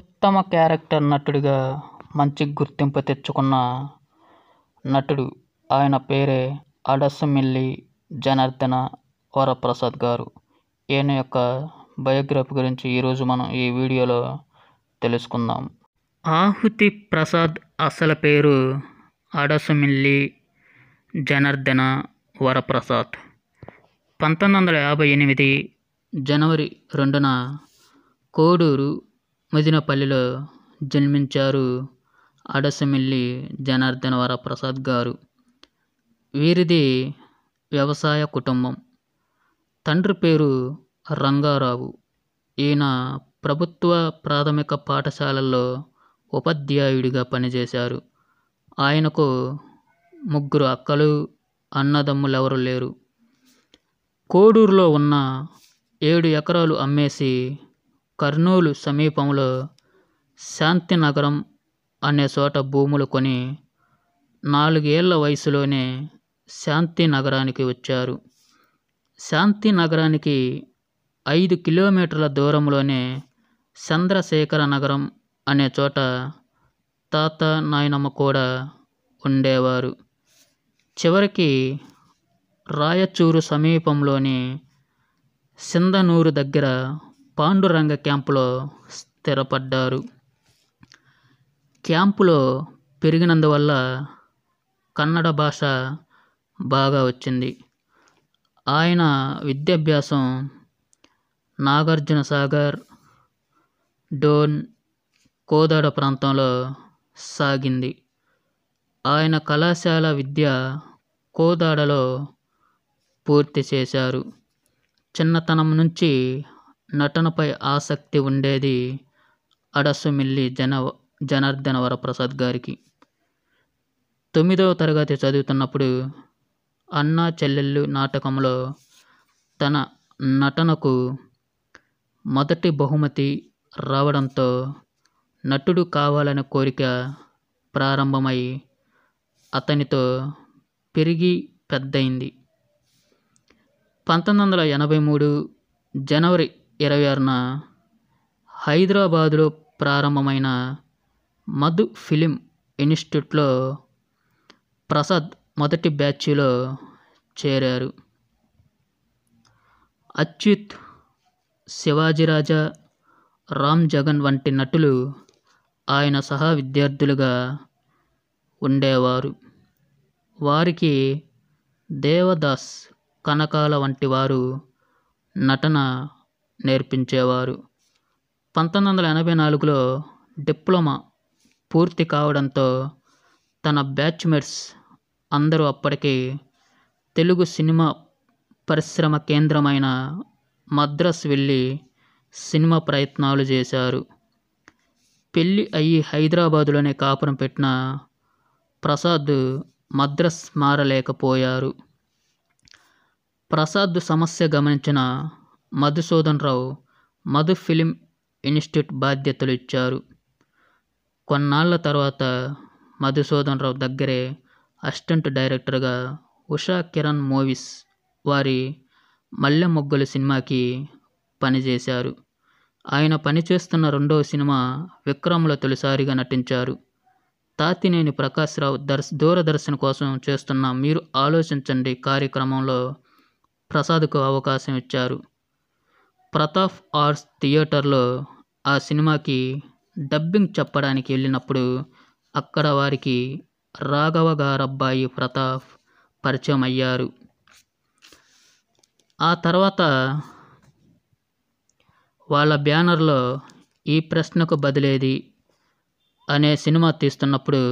ఉత్తమ క్యారెక్టర్ నటుడిగా మంచి గుర్తింపు తెచ్చుకున్న నటుడు ఆయన పేరే అడసమిల్లి జనార్దన వరప్రసాద్ గారు ఈయన యొక్క బయోగ్రఫీ గురించి ఈరోజు మనం ఈ వీడియోలో తెలుసుకుందాం ఆహుతి ప్రసాద్ అసలు పేరు అడసమిల్లి జనార్దన వరప్రసాద్ పంతొమ్మిది వందల యాభై ఎనిమిది జనవరి రెండున కోడూరు మదీనాపల్లిలో జన్మించారు అడసమిల్లి జనార్దన వరప్రసాద్ గారు వీరిది వ్యవసాయ కుటుంబం తండ్రి పేరు రంగారావు ఈయన ప్రభుత్వ ప్రాథమిక పాఠశాలల్లో ఉపాధ్యాయుడిగా పనిచేశారు ఆయనకు ముగ్గురు అక్కలు అన్నదమ్ములు ఎవరు లేరు కోడూరులో ఉన్న ఏడు ఎకరాలు అమ్మేసి కర్నూలు సమీపంలో శాంతినగరం అనే చోట భూములు కొని నాలుగేళ్ల వయసులోనే శాంతినగరానికి వచ్చారు శాంతినగరానికి ఐదు కిలోమీటర్ల దూరంలోనే చంద్రశేఖర నగరం అనే చోట తాత నాయనమ్మ కూడా ఉండేవారు చివరికి రాయచూరు సమీపంలోని సిందనూరు దగ్గర పాండురంగ క్యాంపులో స్థిరపడ్డారు క్యాంపులో పెరిగినందువల్ల కన్నడ భాష బాగా వచ్చింది ఆయన విద్యాభ్యాసం నాగార్జున సాగర్ డోన్ కోదాడ ప్రాంతంలో సాగింది ఆయన కళాశాల విద్య కోదాడలో పూర్తి చేశారు చిన్నతనం నుంచి నటనపై ఆసక్తి ఉండేది అడసుమిల్లి జన జనార్దన వరప్రసాద్ గారికి తొమ్మిదవ తరగతి చదువుతున్నప్పుడు అన్నా చెల్లెళ్ళు నాటకంలో తన నటనకు మొదటి బహుమతి రావడంతో నటుడు కావాలనే కోరిక ప్రారంభమై అతనితో పెరిగి పెద్దయింది పంతొమ్మిది వందల ఎనభై మూడు జనవరి ఇరవై ఆరున హైదరాబాదులో ప్రారంభమైన మధు ఫిలిం ఇన్స్టిట్యూట్లో ప్రసాద్ మొదటి బ్యాచ్లో చేరారు అచ్యుత్ శివాజీరాజా రామ్ జగన్ వంటి నటులు ఆయన సహా విద్యార్థులుగా ఉండేవారు వారికి దేవదాస్ కనకాల వంటి వారు నటన నేర్పించేవారు పంతొమ్మిది వందల ఎనభై నాలుగులో డిప్లొమా పూర్తి కావడంతో తన బ్యాచ్మేట్స్ అందరూ అప్పటికి తెలుగు సినిమా పరిశ్రమ కేంద్రమైన మద్రాస్ వెళ్ళి సినిమా ప్రయత్నాలు చేశారు పెళ్ళి అయ్యి హైదరాబాదులోనే కాపురం పెట్టిన ప్రసాద్ మద్రాస్ మారలేకపోయారు ప్రసాద్ సమస్య గమనించిన మధుసూదన్ రావు మధు ఫిలిం ఇన్స్టిట్యూట్ బాధ్యతలు ఇచ్చారు కొన్నాళ్ళ తర్వాత మధుసూదన్ రావు దగ్గరే అసిస్టెంట్ డైరెక్టర్గా ఉషా కిరణ్ మూవీస్ వారి మల్లె మొగ్గలు సినిమాకి పనిచేశారు ఆయన పనిచేస్తున్న రెండవ సినిమా విక్రమ్లో తొలిసారిగా నటించారు తాతినేని ప్రకాశ్రావు దర్శ దూరదర్శన్ కోసం చేస్తున్న మీరు ఆలోచించండి కార్యక్రమంలో ప్రసాద్కు అవకాశం ఇచ్చారు ప్రతాప్ ఆర్ట్స్ థియేటర్లో ఆ సినిమాకి డబ్బింగ్ చెప్పడానికి వెళ్ళినప్పుడు అక్కడ వారికి రాఘవ గారబ్బాయి ప్రతాప్ పరిచయం అయ్యారు ఆ తర్వాత వాళ్ళ బ్యానర్లో ఈ ప్రశ్నకు బదిలేది అనే సినిమా తీస్తున్నప్పుడు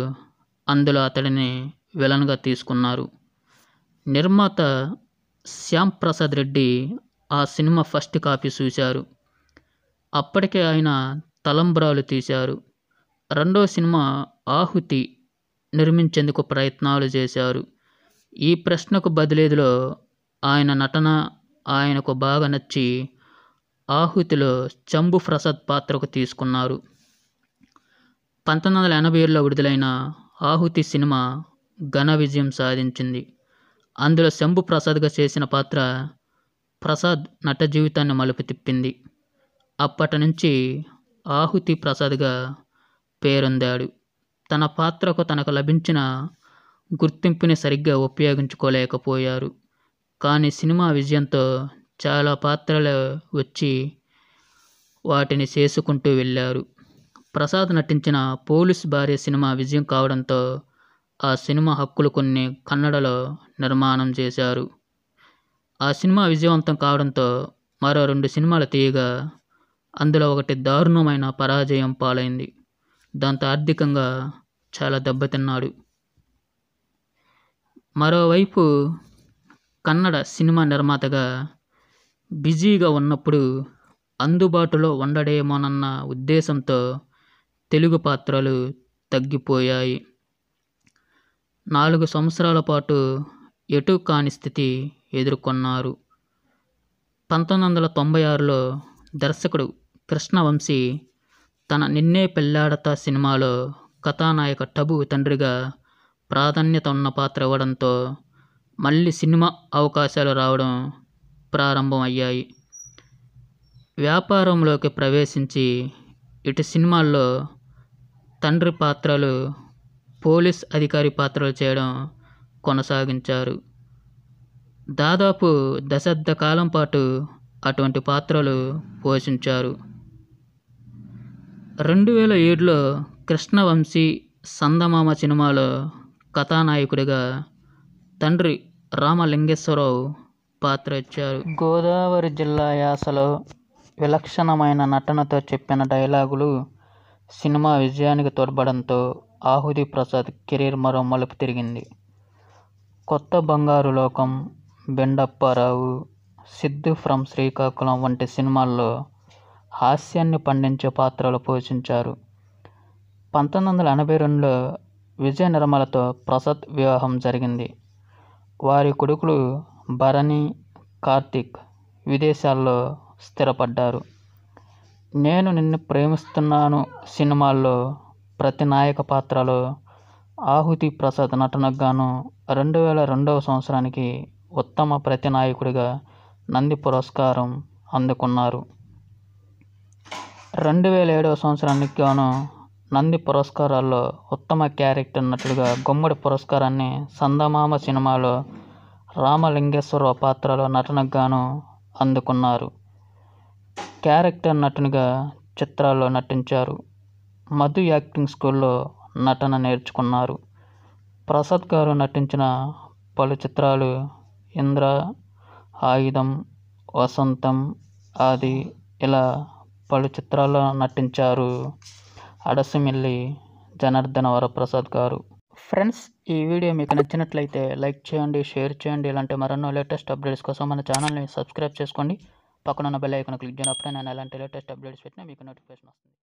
అందులో అతడిని విలన్గా తీసుకున్నారు నిర్మాత శ్యాంప్రసాద్ రెడ్డి ఆ సినిమా ఫస్ట్ కాపీ చూశారు అప్పటికే ఆయన తలంబ్రాలు తీశారు రెండో సినిమా ఆహుతి నిర్మించేందుకు ప్రయత్నాలు చేశారు ఈ ప్రశ్నకు బదిలీలో ఆయన నటన ఆయనకు బాగా నచ్చి ఆహుతిలో చంబు ప్రసాద్ పాత్రకు తీసుకున్నారు పంతొమ్మిది వందల ఎనభై ఏడులో విడుదలైన ఆహుతి సినిమా ఘన విజయం సాధించింది అందులో శంభు ప్రసాద్గా చేసిన పాత్ర ప్రసాద్ నట జీవితాన్ని మలుపు తిప్పింది అప్పటి నుంచి ఆహుతి ప్రసాద్గా పేరొందాడు తన పాత్రకు తనకు లభించిన గుర్తింపుని సరిగ్గా ఉపయోగించుకోలేకపోయారు కానీ సినిమా విజయంతో చాలా పాత్రలు వచ్చి వాటిని చేసుకుంటూ వెళ్ళారు ప్రసాద్ నటించిన పోలీస్ భార్య సినిమా విజయం కావడంతో ఆ సినిమా హక్కులు కొన్ని కన్నడలో నిర్మాణం చేశారు ఆ సినిమా విజయవంతం కావడంతో మరో రెండు సినిమాలు తీయగా అందులో ఒకటి దారుణమైన పరాజయం పాలైంది దాంతో ఆర్థికంగా చాలా దెబ్బతిన్నాడు మరోవైపు కన్నడ సినిమా నిర్మాతగా బిజీగా ఉన్నప్పుడు అందుబాటులో ఉండడేమోనన్న ఉద్దేశంతో తెలుగు పాత్రలు తగ్గిపోయాయి నాలుగు సంవత్సరాల పాటు ఎటు కాని స్థితి ఎదుర్కొన్నారు పంతొమ్మిది వందల తొంభై ఆరులో దర్శకుడు కృష్ణవంశీ తన నిన్నే పెళ్ళాడత సినిమాలో కథానాయక టబు తండ్రిగా ప్రాధాన్యత ఉన్న పాత్ర ఇవ్వడంతో మళ్ళీ సినిమా అవకాశాలు రావడం ప్రారంభమయ్యాయి వ్యాపారంలోకి ప్రవేశించి ఇటు సినిమాల్లో తండ్రి పాత్రలు పోలీస్ అధికారి పాత్రలు చేయడం కొనసాగించారు దాదాపు దశాబ్ద కాలం పాటు అటువంటి పాత్రలు పోషించారు రెండు వేల ఏడులో కృష్ణవంశీ సందమామ సినిమాలో కథానాయకుడిగా తండ్రి రామలింగేశ్వరరావు పాత్ర ఇచ్చారు గోదావరి జిల్లా యాసలో విలక్షణమైన నటనతో చెప్పిన డైలాగులు సినిమా విజయానికి తోడ్పడంతో ఆహుతి ప్రసాద్ కెరీర్ మరో మలుపు తిరిగింది కొత్త బంగారు లోకం బెండప్పారావు సిద్దు ఫ్రమ్ శ్రీకాకుళం వంటి సినిమాల్లో హాస్యాన్ని పండించే పాత్రలు పోషించారు పంతొమ్మిది వందల ఎనభై రెండులో విజయ నిర్మలతో ప్రసాద్ వివాహం జరిగింది వారి కొడుకులు భరణి కార్తిక్ విదేశాల్లో స్థిరపడ్డారు నేను నిన్ను ప్రేమిస్తున్నాను సినిమాల్లో ప్రతి నాయక పాత్రలో ఆహుతి ప్రసాద్ నటనకు గాను రెండు వేల రెండవ సంవత్సరానికి ఉత్తమ ప్రతినాయకుడిగా నంది పురస్కారం అందుకున్నారు రెండు వేల ఏడవ సంవత్సరానికి గాను నంది పురస్కారాల్లో ఉత్తమ క్యారెక్టర్ నటుడిగా గుమ్మడి పురస్కారాన్ని సందమామ సినిమాలో రామలింగేశ్వరరావు పాత్రలో నటనకు గాను అందుకున్నారు క్యారెక్టర్ నటునిగా చిత్రాల్లో నటించారు మధు యాక్టింగ్ స్కూల్లో నటన నేర్చుకున్నారు ప్రసాద్ గారు నటించిన పలు చిత్రాలు ఇంద్ర ఆయుధం వసంతం ఆది ఇలా పలు చిత్రాల్లో నటించారు అడసిమిల్లి జనార్దన వరప్రసాద్ గారు ఫ్రెండ్స్ ఈ వీడియో మీకు నచ్చినట్లయితే లైక్ చేయండి షేర్ చేయండి ఇలాంటి మరెన్నో లేటెస్ట్ అప్డేట్స్ కోసం మన ఛానల్ని సబ్స్క్రైబ్ చేసుకోండి పక్కనున్న బెల్ ఐకాన్ క్లిక్ చేయడం అప్పుడే నేను ఇలాంటి లేటెస్ట్ అప్డేట్స్ పెట్టినా మీకు నోటిఫికేషన్ వస్తుంది